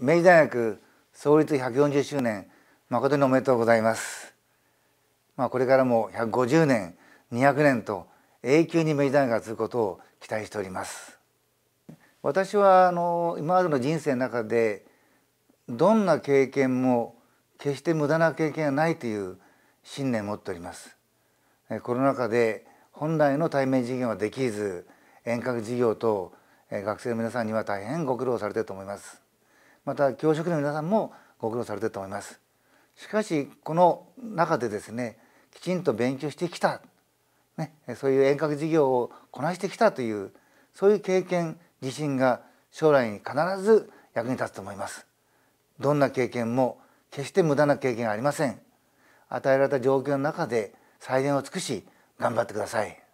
明治大学創立140周年誠におめでとうございます。まあ、これからも150年200年と永久に明治大学が続くことを期待しております。私はあの今までの人生の中でどんな経験も決して無駄な経験がないという信念を持っております。コロナ禍で本来の対面授業はできず遠隔授業と学生の皆さんには大変ご苦労されていると思います。また教職員の皆さんもご苦労されてると思います。しかしこの中でですねきちんと勉強してきた、ね、そういう遠隔事業をこなしてきたというそういう経験自信が将来に必ず役に立つと思います。どんな経験も決して無駄な経験はありません。与えられた状況の中で最善を尽くし頑張ってください。